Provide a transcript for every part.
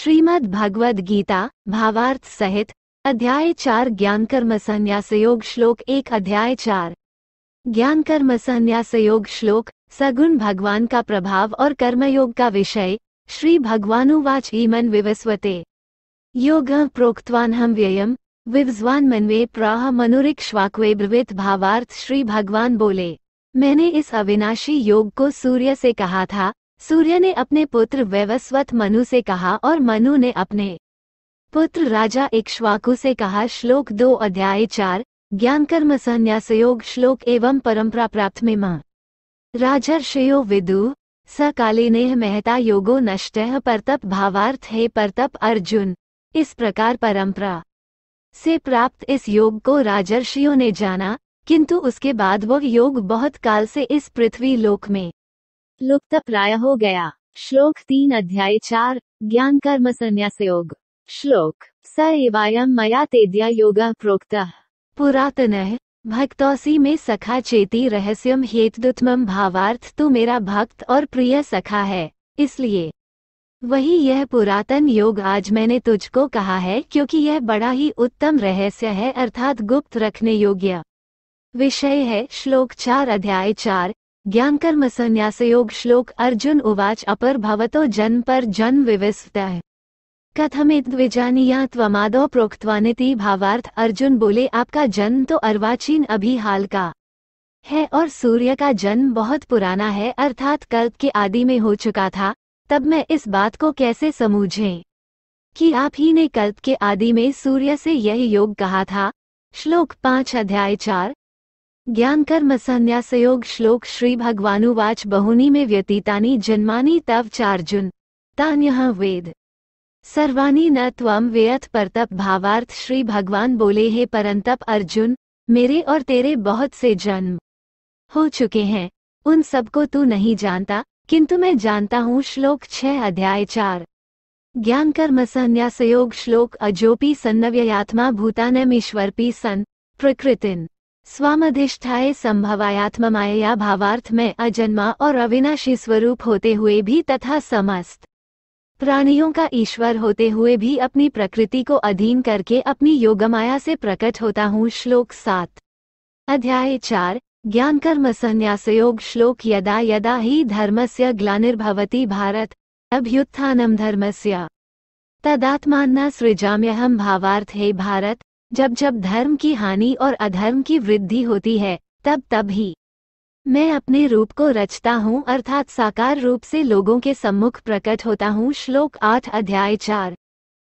श्रीमद् भगवद गीता भावार्थ सहित अध्याय चार ज्ञान कर्म संन्यास योग श्लोक एक अध्याय चार ज्ञान कर्म संन्यास योग श्लोक सगुण भगवान का प्रभाव और कर्मयोग का विषय श्री भगवानुवाच ईमन विवस्वते योग प्रोक्तवान हम व्ययम विवज्वान मनवे प्राह श्वाकवे ब्रवित भावार्थ श्री भगवान बोले मैंने इस अविनाशी योग को सूर्य से कहा था सूर्य ने अपने पुत्र वैवस्वत मनु से कहा और मनु ने अपने पुत्र राजा इक्ष्वाकु से कहा श्लोक दो अध्याय चार ज्ञान कर्म संन्यासयोग श्लोक एवं परंपरा प्राप्त में मां राजर्षयो विदु स कालीनेह मेहता योगो नष्ट परतप भावार्थ है परतप अर्जुन इस प्रकार परंपरा से प्राप्त इस योग को राजर्षियों ने जाना किंतु उसके बाद वह योग बहुत काल से इस पृथ्वी लोक में लुप्त प्राय हो गया श्लोक तीन अध्याय चार ज्ञान कर्म संन्यास योग श्लोक स एवायम मया तेद्या योग प्रोक्त पुरातन भक्तौसी में सखा चेती रहस्यम हेतुत्म भावार्थ तू मेरा भक्त और प्रिय सखा है इसलिए वही यह पुरातन योग आज मैंने तुझको कहा है क्योंकि यह बड़ा ही उत्तम रहस्य है अर्थात गुप्त रखने योग्य विषय है श्लोक चार अध्याय चार संन्यास योग श्लोक अर्जुन उवाच अपर भवतो जन पर जन विविस्वतः कथमिद्विजानीया त्वमादो प्रोक्तवानिति भावार्थ अर्जुन बोले आपका जन्म तो अर्वाचीन अभी हाल का है और सूर्य का जन्म बहुत पुराना है अर्थात कल्प के आदि में हो चुका था तब मैं इस बात को कैसे समूझें कि आप ही ने कल्प के आदि में सूर्य से यह योग कहा था श्लोक पांच अध्याय चार कर्म संयोग श्लोक श्री भगवानुवाच बहुनी में व्यतीतानी जन्मानी तव चार्जुन तान्य वेद सर्वानी न त्वम व्यथ परतप भावार्थ श्री भगवान बोले हे परंतप अर्जुन मेरे और तेरे बहुत से जन्म हो चुके हैं उन सबको तू नहीं जानता किंतु मैं जानता हूँ श्लोक छह अध्याय चार ज्ञान कर्म संयोग श्लोक अजोपी सन्नव्ययात्मा भूतानमीश्वरपी सन प्रकृतिन स्वामधिष्ठाए संभवायात्ममाय या भावार्थ में अजन्मा और अविनाशी स्वरूप होते हुए भी तथा समस्त प्राणियों का ईश्वर होते हुए भी अपनी प्रकृति को अधीन करके अपनी योगमाया से प्रकट होता हूँ श्लोक सात अध्याय चार ज्ञान कर्म योग श्लोक यदा यदा ही धर्म से ग्लानिर्भवती भारत अभ्युत्थानम से तदात्मान्ना सृजाम्यहम भावार्थ हे भारत जब जब धर्म की हानि और अधर्म की वृद्धि होती है तब तब ही मैं अपने रूप को रचता हूँ अर्थात साकार रूप से लोगों के सम्मुख प्रकट होता हूँ श्लोक आठ अध्याय चार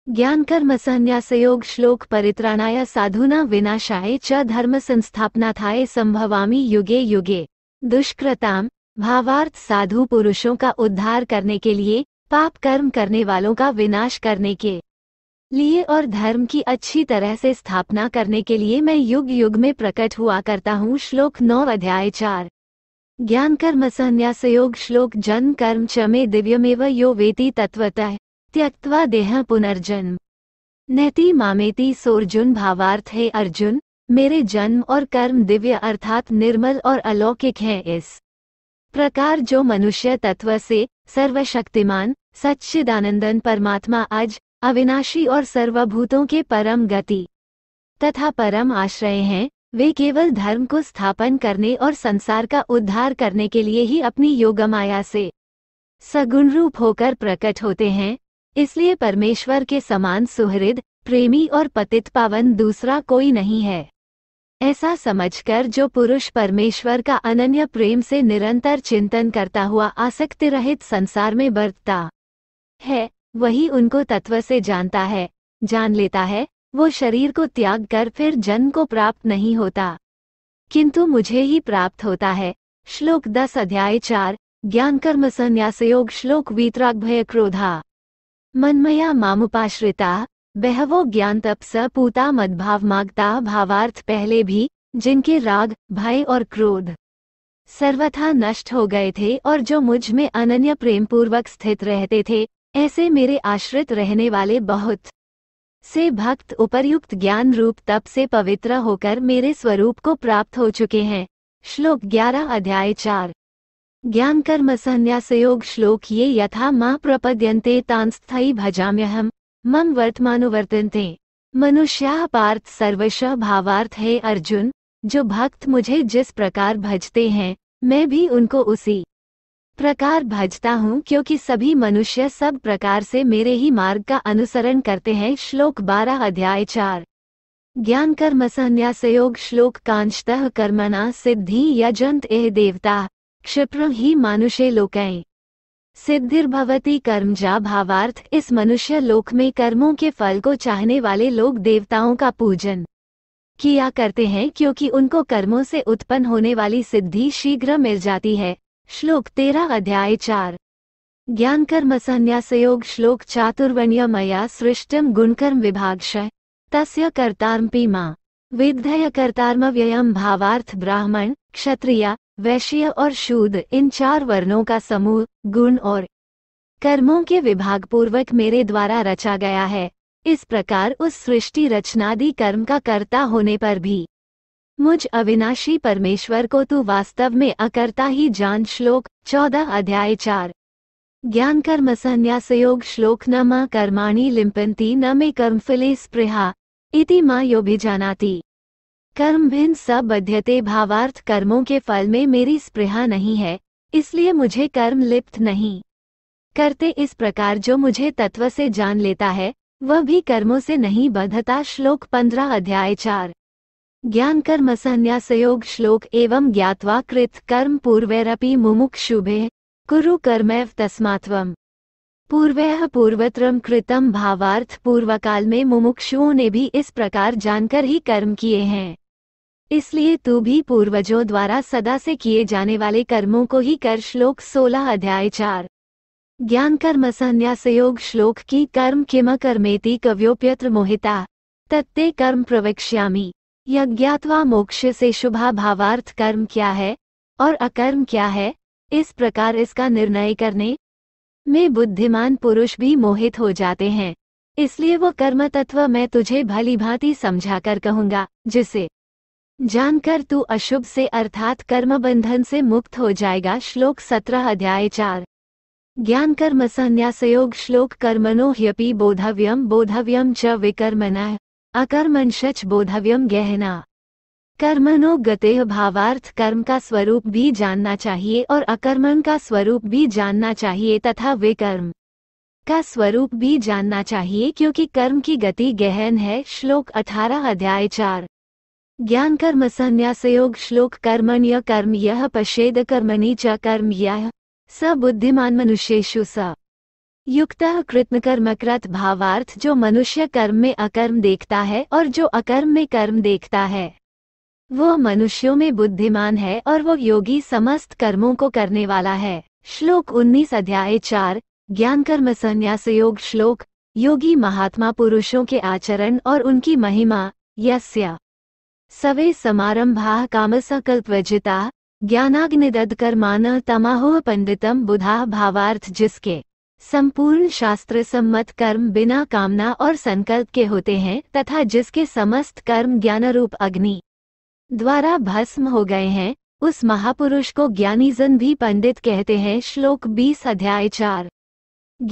ज्ञान कर्म संयोग श्लोक परित्राणाय साधुना विनाशाय च धर्म संस्थापना था संभवामी युगे युगे दुष्कृताम भावार्थ साधु पुरुषों का उद्धार करने के लिए पाप कर्म करने वालों का विनाश करने के लिए और धर्म की अच्छी तरह से स्थापना करने के लिए मैं युग युग में प्रकट हुआ करता हूँ श्लोक नौ अध्याय चार ज्ञान कर्म योग श्लोक जन्म कर्म चमे दिव्यमेव यो वेति तत्वतः त्यक्त्वा देह पुनर्जन्म नैति मामेति सोर्जुन भावार्थ है अर्जुन मेरे जन्म और कर्म दिव्य अर्थात निर्मल और अलौकिक हैं इस प्रकार जो मनुष्य तत्व से सर्वशक्तिमान सच्चिदानंदन परमात्मा आज अविनाशी और सर्वभूतों के परम गति तथा परम आश्रय हैं वे केवल धर्म को स्थापन करने और संसार का उद्धार करने के लिए ही अपनी योगमाया से सगुण रूप होकर प्रकट होते हैं इसलिए परमेश्वर के समान सुहृद प्रेमी और पतित पावन दूसरा कोई नहीं है ऐसा समझकर जो पुरुष परमेश्वर का अनन्य प्रेम से निरंतर चिंतन करता हुआ आसक्ति रहित संसार में बरतता है वही उनको तत्व से जानता है जान लेता है वो शरीर को त्याग कर फिर जन्म को प्राप्त नहीं होता किंतु मुझे ही प्राप्त होता है श्लोक दस अध्याय चार ज्ञान कर्म संन्यास योग श्लोक वीतराग भय क्रोधा मनमया मामुपाश्रिता बहवो ज्ञान तप स पूता मदभाव मागता भावार्थ पहले भी जिनके राग भय और क्रोध सर्वथा नष्ट हो गए थे और जो मुझ में अनन्य प्रेम पूर्वक स्थित रहते थे ऐसे मेरे आश्रित रहने वाले बहुत से भक्त उपर्युक्त ज्ञान रूप तप से पवित्र होकर मेरे स्वरूप को प्राप्त हो चुके हैं श्लोक 11 अध्याय 4 ज्ञान कर्म योग श्लोक ये यथा माँ प्रपद्यन्ते भजाम्य भजाम्यहम मम वर्तमानुवर्तनते मनुष्या पार्थ सर्वश भावार्थ है अर्जुन जो भक्त मुझे जिस प्रकार भजते हैं मैं भी उनको उसी प्रकार भजता हूँ क्योंकि सभी मनुष्य सब प्रकार से मेरे ही मार्ग का अनुसरण करते हैं श्लोक बारह अध्याय चार ज्ञान कर्म योग श्लोक कांशत कर्मणा सिद्धि यजंत एह देवता क्षिप्र ही मानुषे लोकें सिद्धिर्भवती जा भावार्थ इस मनुष्य लोक में कर्मों के फल को चाहने वाले लोग देवताओं का पूजन किया करते हैं क्योंकि उनको कर्मों से उत्पन्न होने वाली सिद्धि शीघ्र मिल जाती है श्लोक तेरह अध्याय चार ज्ञान संन्यास योग श्लोक चातुर्वण्य मया सृष्टिम गुणकर्म क्षय तस्य कर्तार्पी माँ कर्तार्म व्ययम भावार्थ ब्राह्मण क्षत्रिय वैश्य और शूद इन चार वर्णों का समूह गुण और कर्मों के विभाग पूर्वक मेरे द्वारा रचा गया है इस प्रकार उस सृष्टि रचनादि कर्म का कर्ता होने पर भी मुझ अविनाशी परमेश्वर को तू वास्तव में अकर्ता ही जान श्लोक चौदह अध्याय चार ज्ञान कर्म संन्यासयोग श्लोक न म कर्माणी लिम्पन्ति न मे फिले स्पृहा इति माँ जानाती कर्म भिन्न सब बध्यते भावार्थ कर्मों के फल में मेरी स्पृहा नहीं है इसलिए मुझे कर्म लिप्त नहीं करते इस प्रकार जो मुझे तत्व से जान लेता है वह भी कर्मों से नहीं बधता श्लोक पंद्रह अध्याय चार ज्ञान कर्म योग श्लोक एवं ज्ञावा कृत कर्म पूर्वैरपि शुभे कुरु कर्मैव तस्मात्व पूर्व पूर्वत्रम कृतम भावार्थ पूर्व काल में मुमुक्षुओं ने भी इस प्रकार जानकर ही कर्म किए हैं इसलिए तू भी पूर्वजों द्वारा सदा से किए जाने वाले कर्मों को ही कर श्लोक सोलह अध्याय चार ज्ञान कर्म योग श्लोक की कर्म किम कर्मेति कव्योप्यत्र मोहिता तत्ते कर्म प्रवक्ष्यामी यज्ञात्वा मोक्ष से शुभा भावार्थ कर्म क्या है और अकर्म क्या है इस प्रकार इसका निर्णय करने में बुद्धिमान पुरुष भी मोहित हो जाते हैं इसलिए वो कर्म तत्व मैं तुझे भली भांति समझा कर कहूँगा जिसे जानकर तू अशुभ से अर्थात कर्म बंधन से मुक्त हो जाएगा श्लोक सत्रह अध्याय चार ज्ञान कर्म संन्यासयोग श्लोक कर्मणो ह्यपि बोधव्यम बोधव्यम च विकर्मना शच बोधव्यम गहना कर्मणो गते भावार्थ कर्म का स्वरूप भी जानना चाहिए और अकर्मण का स्वरूप भी जानना चाहिए तथा वे कर्म का स्वरूप भी जानना चाहिए क्योंकि कर्म की गति गहन है श्लोक 18 अध्याय 4 ज्ञान कर्म संन्यासयोग श्लोक कर्मण्य कर्म यह पशेद कर्मणि च कर्म यह स बुद्धिमान मनुष्येषु स युक्त कृत भावार्थ जो मनुष्य कर्म में अकर्म देखता है और जो अकर्म में कर्म देखता है वो मनुष्यों में बुद्धिमान है और वो योगी समस्त कर्मों को करने वाला है श्लोक 19 अध्याय चार ज्ञान कर्म संन्यास योग श्लोक योगी महात्मा पुरुषों के आचरण और उनकी महिमा यस्य सवे समारंभा विजिता ज्ञानाग्निदध कर्मान तमाहो पंडितम बुधा भावार्थ जिसके संपूर्ण शास्त्र सम्मत कर्म बिना कामना और संकल्प के होते हैं तथा जिसके समस्त कर्म ज्ञान रूप अग्नि द्वारा भस्म हो गए हैं उस महापुरुष को ज्ञानीजन भी पंडित कहते हैं श्लोक 20 अध्याय चार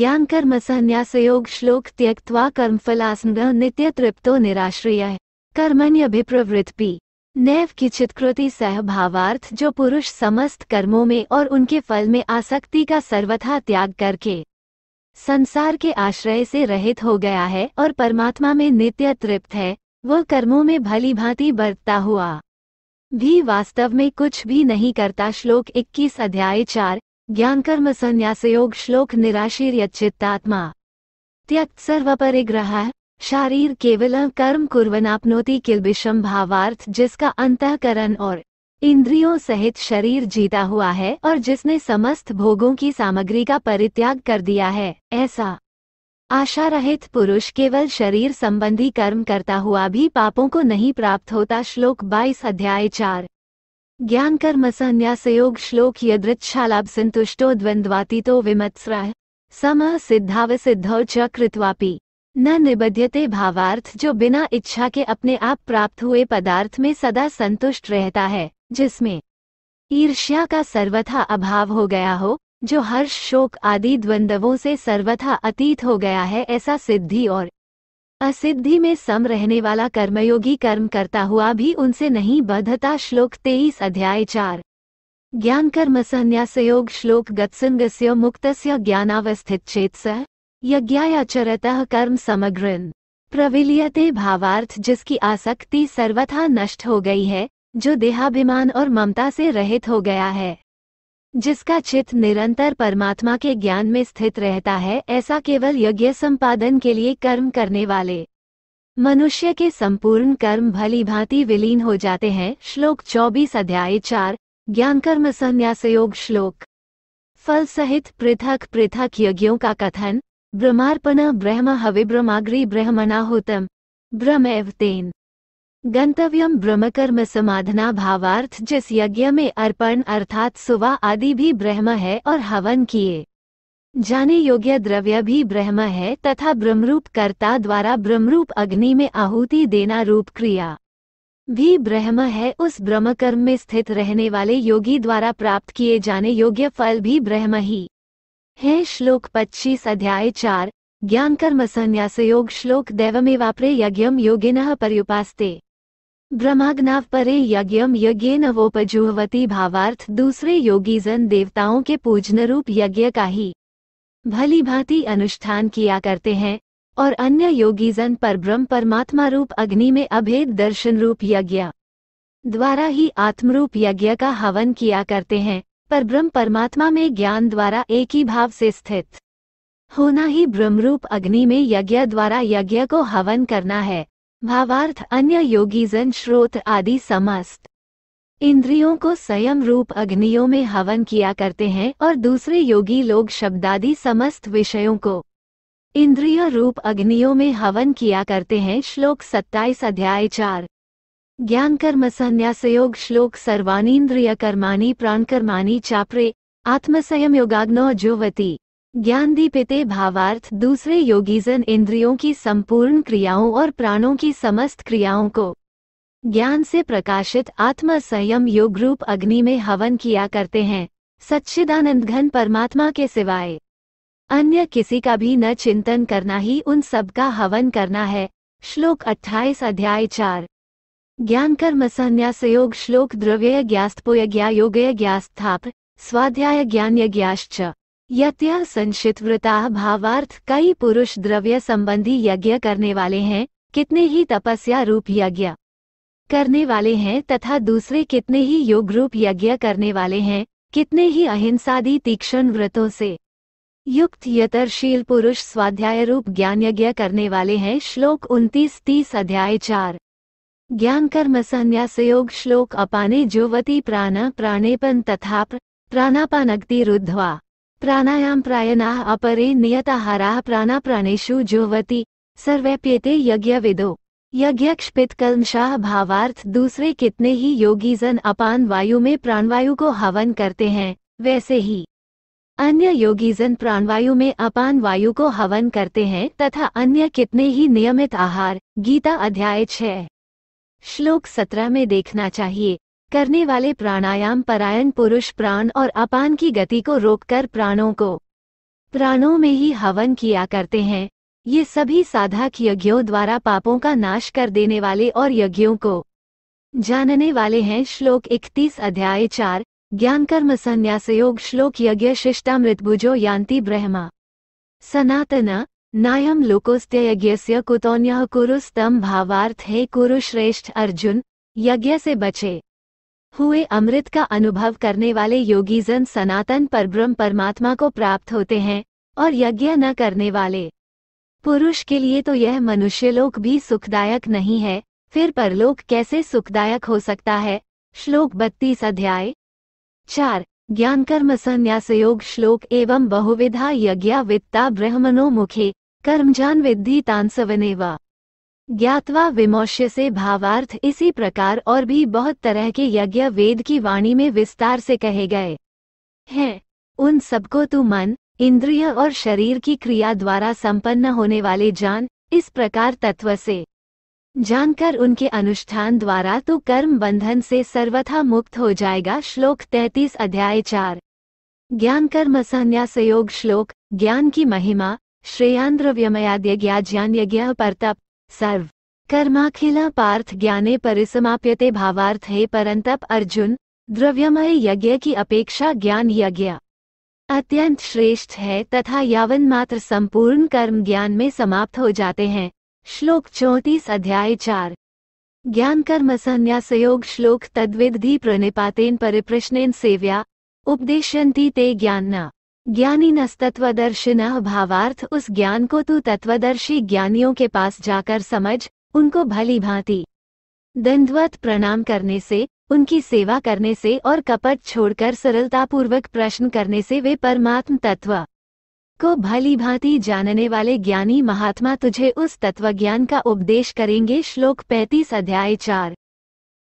ज्ञान कर्म संन्यास योग श्लोक त्यक्वा कर्म कर्मफलासन नित्य तृप्तो निराश्रिय कर्मण्यभिप्रवृत्ति नैव की चित्कृति सहभावार्थ जो पुरुष समस्त कर्मों में और उनके फल में आसक्ति का सर्वथा त्याग करके संसार के आश्रय से रहित हो गया है और परमात्मा में नित्य तृप्त है वह कर्मों में भली भांति बरतता हुआ भी वास्तव में कुछ भी नहीं करता श्लोक 21 अध्याय 4 ज्ञान कर्म संन्यास योग श्लोक निराशीर चित्तात्मा त्यक्त परिग्रह शारीर केवल कर्म कुर्वनापनोति विषम भावार्थ जिसका अंतकरण और इंद्रियों सहित शरीर जीता हुआ है और जिसने समस्त भोगों की सामग्री का परित्याग कर दिया है ऐसा आशा रहित पुरुष केवल शरीर संबंधी कर्म करता हुआ भी पापों को नहीं प्राप्त होता श्लोक 22 अध्याय चार ज्ञान कर्म संन्यास योग श्लोक यदृच्छालाभ संतुष्टो तो विमत्सराह सम सिद्धावसिद्धौ च कृत्वापि न निबध्यते भावार्थ जो बिना इच्छा के अपने आप प्राप्त हुए पदार्थ में सदा संतुष्ट रहता है जिसमें ईर्ष्या का सर्वथा अभाव हो गया हो जो हर्ष शोक आदि द्वंद्वों से सर्वथा अतीत हो गया है ऐसा सिद्धि और असिद्धि में सम रहने वाला कर्मयोगी कर्म करता हुआ भी उनसे नहीं बधता श्लोक तेईस अध्याय चार ज्ञान कर्म योग श्लोक गत्संग मुक्त ज्ञानावस्थित चेत स यज्ञायाचरत कर्म समग्रन प्रविलियते भावार्थ जिसकी आसक्ति सर्वथा नष्ट हो गई है जो देहाभिमान और ममता से रहित हो गया है जिसका चित्त निरंतर परमात्मा के ज्ञान में स्थित रहता है ऐसा केवल यज्ञ संपादन के लिए कर्म करने वाले मनुष्य के संपूर्ण कर्म भली भांति विलीन हो जाते हैं श्लोक 24 अध्याय 4 ज्ञान कर्म संन्यास योग श्लोक फल सहित पृथक पृथक यज्ञों का कथन ब्रह्मार्पण ब्रह्म हवि ब्रह्माग्री ब्रह्मणा होतम तेन गंतव्यम ब्रह्मकर्म समाधना भावार्थ जिस यज्ञ में अर्पण अर्थात सुवा आदि भी ब्रह्म है और हवन किए जाने योग्य द्रव्य भी ब्रह्म है तथा ब्रह्मरूप कर्ता द्वारा ब्रह्मरूप अग्नि में आहुति देना रूप क्रिया भी ब्रह्म है उस ब्रह्मकर्म में स्थित रहने वाले योगी द्वारा प्राप्त किए जाने योग्य फल भी ब्रह्म ही है श्लोक 25 अध्याय 4 ज्ञानकर्म संन्यास योग श्लोक दैवमेवाप्रे यज्ञम योगिन पर्युपास्ते परे यज्ञम यज्ञेन नवोपजुहवती भावार्थ दूसरे योगीजन देवताओं के पूजन रूप यज्ञ का ही भली भांति अनुष्ठान किया करते हैं और अन्य योगीजन पर ब्रह्म परमात्मा रूप अग्नि में अभेद दर्शन रूप यज्ञ द्वारा ही आत्मरूप यज्ञ का हवन किया करते हैं पर ब्रह्म परमात्मा में ज्ञान द्वारा एक ही भाव से स्थित होना ही ब्रह्मरूप अग्नि में यज्ञ द्वारा यज्ञ को हवन करना है भावार्थ अन्य योगी जन श्रोत आदि समस्त इंद्रियों को संयम रूप अग्नियों में हवन किया करते हैं और दूसरे योगी लोग शब्दादि समस्त विषयों को इंद्रिय रूप अग्नियों में हवन किया करते हैं श्लोक 27 अध्याय 4 ज्ञान कर्म संन्यासयोग श्लोक सर्वानीन्द्रिय कर्माणी प्राण कर्माणी चाप्रे आत्मसंयम योगाग्नो ज्योवती ज्ञानदीपिते भावार्थ दूसरे योगीजन इंद्रियों की संपूर्ण क्रियाओं और प्राणों की समस्त क्रियाओं को ज्ञान से प्रकाशित आत्म संयम योग रूप अग्नि में हवन किया करते हैं सच्चिदानंद घन परमात्मा के सिवाय अन्य किसी का भी न चिंतन करना ही उन सब का हवन करना है श्लोक 28 अध्याय 4 ज्ञान कर्म संन्यास योग श्लोक द्रव्य ज्ञास्तपोय ज्ञा योगय ज्ञास्थाप स्वाध्याय ज्ञान यज्ञाश्च यत्य संशित व्रता भावार्थ कई पुरुष द्रव्य संबंधी यज्ञ करने वाले हैं कितने ही तपस्या रूप यज्ञ करने वाले हैं तथा दूसरे कितने ही योग रूप यज्ञ करने वाले हैं कितने ही अहिंसादी तीक्ष्ण व्रतों से युक्त यतरशील पुरुष स्वाध्याय रूप ज्ञान यज्ञ करने वाले हैं श्लोक उनतीस तीस अध्याय चार ज्ञान कर्म संन्यास योग श्लोक अपाने जोवती प्राण प्राणेपन तथा प्राणापानगति रुद्धवा प्राणायाम प्रायना अपरे नियताहारा प्राणा प्राणेशु जुहवती सर्वैप्येते यज्ञविदो यज्ञक्षपितकल्मशाह भावार्थ दूसरे कितने ही योगी जन अपान वायु में प्राणवायु को हवन करते हैं वैसे ही अन्य योगी जन प्राणवायु में अपान वायु को हवन करते हैं तथा अन्य कितने ही नियमित आहार गीता अध्याय छह श्लोक सत्रह में देखना चाहिए करने वाले प्राणायाम परायण पुरुष प्राण और अपान की गति को रोककर प्राणों को प्राणों में ही हवन किया करते हैं ये सभी साधक यज्ञों द्वारा पापों का नाश कर देने वाले और यज्ञों को जानने वाले हैं श्लोक 31 अध्याय 4 ज्ञान कर्म संन्यास योग श्लोक यज्ञ शिष्टामृतभुजो यान्ति ब्रह्मा सनातन नायम लोकोस्त्यज्ञ कुतौन्य कुरुस्तम भावार्थ हे कुरुश्रेष्ठ अर्जुन यज्ञ से बचे हुए अमृत का अनुभव करने वाले योगीजन सनातन पर ब्रह्म परमात्मा को प्राप्त होते हैं और यज्ञ न करने वाले पुरुष के लिए तो यह मनुष्यलोक भी सुखदायक नहीं है फिर परलोक कैसे सुखदायक हो सकता है श्लोक बत्तीस अध्याय चार ज्ञान कर्म संन्यास योग श्लोक एवं बहुविधा यज्ञा वित्ता ब्रह्मनो मुखे कर्मजान विद्धि तांसवने वा ज्ञातवा विमोश्य से भावार्थ इसी प्रकार और भी बहुत तरह के यज्ञ वेद की वाणी में विस्तार से कहे गए हैं उन सबको तू मन इंद्रिय और शरीर की क्रिया द्वारा संपन्न होने वाले जान इस प्रकार तत्व से जानकर उनके अनुष्ठान द्वारा तू तो कर्म बंधन से सर्वथा मुक्त हो जाएगा श्लोक 33 अध्याय चार ज्ञान कर्म संन्यास योग श्लोक ज्ञान की महिमा ज्ञान यज्ञ पर तप सर्व कर्माखिला पार्थ ज्ञाने परिसमाप्यते भावार्थ हे परंतप अर्जुन द्रव्यमय यज्ञ की अपेक्षा ज्ञान यज्ञ अत्यंत श्रेष्ठ है तथा यावन मात्र संपूर्ण कर्म ज्ञान में समाप्त हो जाते हैं श्लोक चौंतीस अध्याय चार ज्ञान कर्म संन्यासयोग श्लोक तद्विधि प्रणिपातेन परिप्रश्नेन सेव्या उपदेशन्ति ते ज्ञान ज्ञानी न भावार्थ उस ज्ञान को तू तत्वदर्शी ज्ञानियों के पास जाकर समझ उनको भली भांति दंडवत प्रणाम करने से उनकी सेवा करने से और कपट छोड़कर सरलतापूर्वक प्रश्न करने से वे परमात्म तत्व को भली भांति जानने वाले ज्ञानी महात्मा तुझे उस तत्वज्ञान का उपदेश करेंगे श्लोक पैंतीस अध्याय चार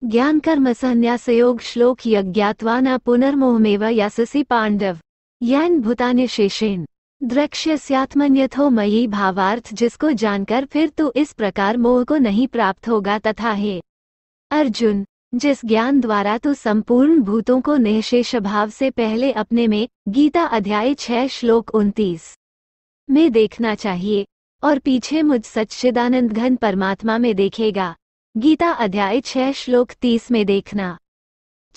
ज्ञान कर्म संन्यास योग श्लोक यज्ञात्वा न पुनर्मोहमेव यससी पांडव यन भूतान शेषेन द्रक्ष्यस्यात्मन्यथो मयी भावार्थ जिसको जानकर फिर तू इस प्रकार मोह को नहीं प्राप्त होगा तथा हे अर्जुन जिस ज्ञान द्वारा तू संपूर्ण भूतों को निःशेष भाव से पहले अपने में गीता अध्याय छह श्लोक उन्तीस में देखना चाहिए और पीछे मुझ सच्चिदानंद घन परमात्मा में देखेगा गीता अध्याय छह श्लोक तीस में देखना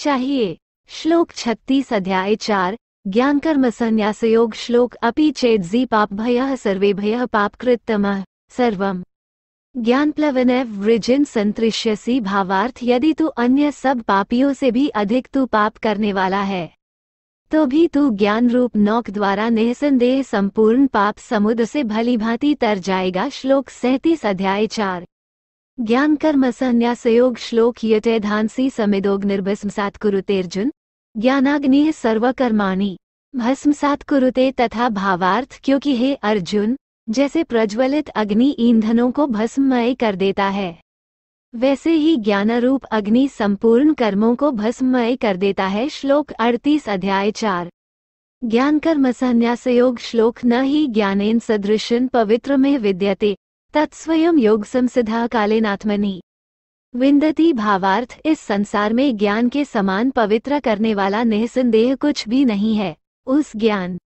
चाहिए श्लोक छत्तीस अध्याय चार संन्यास योग श्लोक अपि भय पापभयः सर्वेभयः सर्व ज्ञान प्लवन वृजिन संतृष्यसी भावार्थ यदि तू अन्य सब पापियों से भी अधिक तू पाप करने वाला है तो भी तू ज्ञान रूप नौक द्वारा निसंदेह संपूर्ण पाप समुद्र से भली भांति तर जाएगा श्लोक सैतीस अध्याय चार ज्ञान कर्म योग श्लोक यटे धानसी समिदोग निर्भस्म सात कुरुतेर्जुन ज्ञानाग्नि सर्वकर्माणी भस्म भस्मसात कुरुते तथा भावार्थ क्योंकि हे अर्जुन जैसे प्रज्वलित अग्नि ईंधनों को भस्ममय कर देता है वैसे ही रूप अग्नि संपूर्ण कर्मों को भस्ममय कर देता है श्लोक 38 अध्याय 4 ज्ञान कर्म योग श्लोक न ही ज्ञानेन सदृशन पवित्र में विद्यते तत्स्वयं योग संसिधा कालेनात्मनी विंदती भावार्थ इस संसार में ज्ञान के समान पवित्र करने वाला निसंदेह कुछ भी नहीं है उस ज्ञान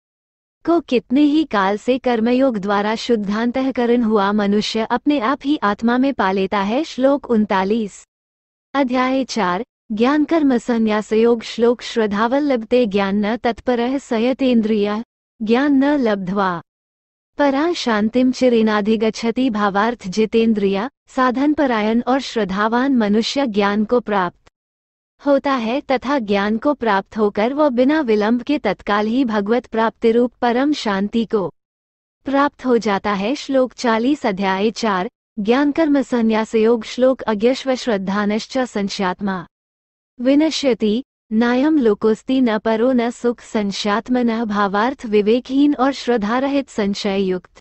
को कितने ही काल से कर्मयोग द्वारा शुद्धांतकरण हुआ मनुष्य अपने आप ही आत्मा में पा लेता है श्लोक उनतालीस अध्याय चार ज्ञान कर्म संन्यास योग श्लोक श्रद्धावल लभते ज्ञान न तत्पर सयतेन्द्रिय ज्ञान न लब्धवा परा शांतिम चिरेनाधिगछति भावार्थ जितेंद्रिया साधन परायण और श्रद्धावान मनुष्य ज्ञान को प्राप्त होता है तथा ज्ञान को प्राप्त होकर वह बिना विलंब के तत्काल ही भगवत प्राप्ति रूप परम शांति को प्राप्त हो जाता है श्लोक चालीस अध्याय चार ज्ञान कर्म संन्यास योग श्लोक अज्ञश्व श्रद्धानश्च संशयात्मा विनश्यति नायम लोकोस्ती न परो न सुख न भावार्थ विवेकहीन और श्रद्धारहित संशय युक्त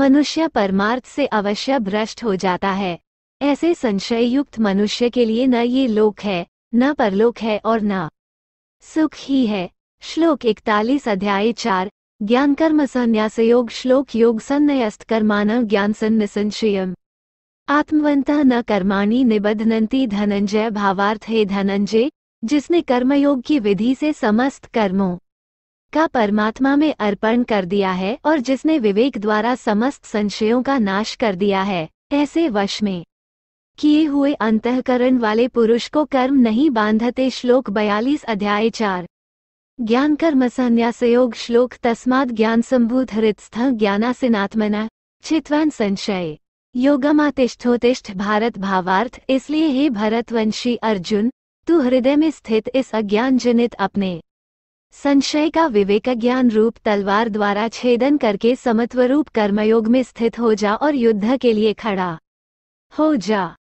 मनुष्य परमार्थ से अवश्य भ्रष्ट हो जाता है ऐसे संशय युक्त मनुष्य के लिए न ये लोक है न परलोक है और न सुख ही है श्लोक इकतालीस अध्याय चार ज्ञान कर्म संन्यास योग श्लोक योग संन्यस्त कर्मान ज्ञान सन्न संशयम आत्मवंत न कर्माणि निबधनंती धनंजय भावार्थ हे धनंजय जिसने कर्मयोग की विधि से समस्त कर्मों का परमात्मा में अर्पण कर दिया है और जिसने विवेक द्वारा समस्त संशयों का नाश कर दिया है ऐसे वश में किए हुए अंतकरण वाले पुरुष को कर्म नहीं बांधते श्लोक बयालीस अध्याय चार ज्ञान कर्म संन्यासयोग श्लोक तस्माद ज्ञान संभूत हृत्स्थ ज्ञानासिनात्मना चितवन संशय योगमातिष्ठोतिष्ठ भारत भावार्थ इसलिए हे भरतवंशी अर्जुन तू हृदय में स्थित इस अज्ञान जनित अपने संशय का विवेक ज्ञान रूप तलवार द्वारा छेदन करके समत्वरूप कर्मयोग में स्थित हो जा और युद्ध के लिए खड़ा हो जा